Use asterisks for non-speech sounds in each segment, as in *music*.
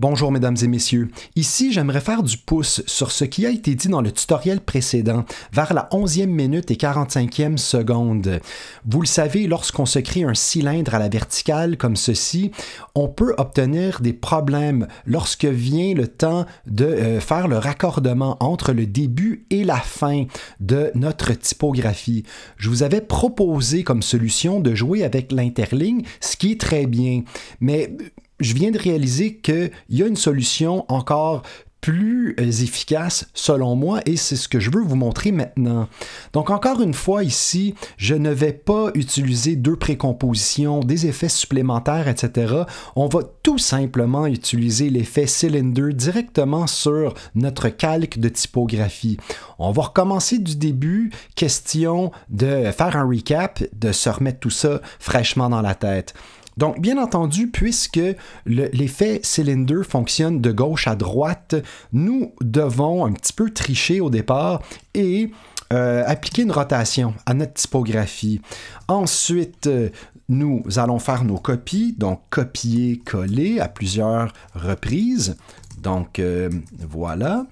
Bonjour mesdames et messieurs, ici j'aimerais faire du pouce sur ce qui a été dit dans le tutoriel précédent vers la 11e minute et 45e seconde. Vous le savez, lorsqu'on se crée un cylindre à la verticale comme ceci, on peut obtenir des problèmes lorsque vient le temps de euh, faire le raccordement entre le début et la fin de notre typographie. Je vous avais proposé comme solution de jouer avec l'interligne, ce qui est très bien, mais je viens de réaliser qu'il y a une solution encore plus euh, efficace selon moi et c'est ce que je veux vous montrer maintenant. Donc encore une fois ici, je ne vais pas utiliser deux précompositions, des effets supplémentaires, etc. On va tout simplement utiliser l'effet cylinder directement sur notre calque de typographie. On va recommencer du début, question de faire un recap, de se remettre tout ça fraîchement dans la tête. Donc, bien entendu, puisque l'effet cylinder fonctionne de gauche à droite, nous devons un petit peu tricher au départ et euh, appliquer une rotation à notre typographie. Ensuite, euh, nous allons faire nos copies, donc copier-coller à plusieurs reprises. Donc, euh, voilà.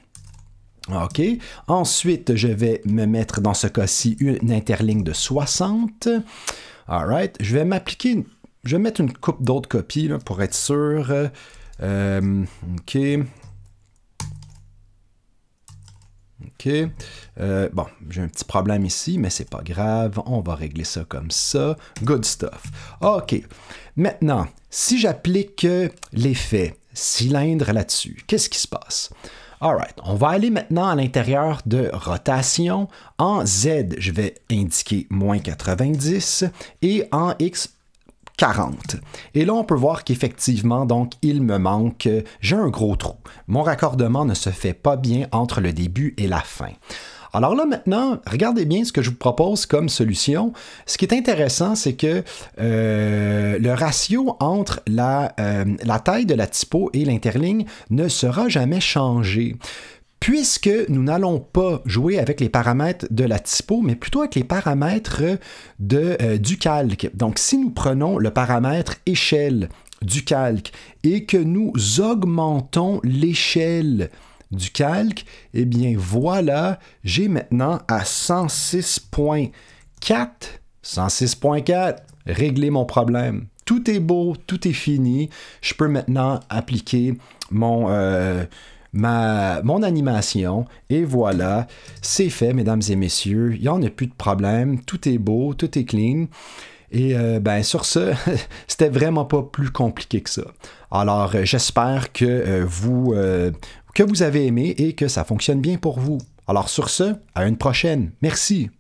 OK. Ensuite, je vais me mettre dans ce cas-ci une interligne de 60. All right. Je vais m'appliquer une je vais mettre une coupe d'autres copies pour être sûr. Euh, ok. OK. Euh, bon, j'ai un petit problème ici, mais c'est pas grave. On va régler ça comme ça. Good stuff. OK. Maintenant, si j'applique euh, l'effet cylindre là-dessus, qu'est-ce qui se passe? Alright, on va aller maintenant à l'intérieur de rotation. En Z, je vais indiquer moins 90 et en X, 40. Et là, on peut voir qu'effectivement, donc, il me manque, euh, j'ai un gros trou. Mon raccordement ne se fait pas bien entre le début et la fin. Alors là maintenant, regardez bien ce que je vous propose comme solution. Ce qui est intéressant, c'est que euh, le ratio entre la, euh, la taille de la typo et l'interligne ne sera jamais changé puisque nous n'allons pas jouer avec les paramètres de la typo, mais plutôt avec les paramètres de, euh, du calque. Donc, si nous prenons le paramètre échelle du calque et que nous augmentons l'échelle du calque, eh bien voilà, j'ai maintenant à 106.4, 106.4, régler mon problème. Tout est beau, tout est fini. Je peux maintenant appliquer mon... Euh, ma, mon animation. Et voilà, c'est fait, mesdames et messieurs. Il n'y en a plus de problème. Tout est beau, tout est clean. Et euh, ben sur ce, *laughs* c'était vraiment pas plus compliqué que ça. Alors euh, j'espère que euh, vous que vous avez aimé et que ça fonctionne bien pour vous. Alors sur ce, à une prochaine. Merci.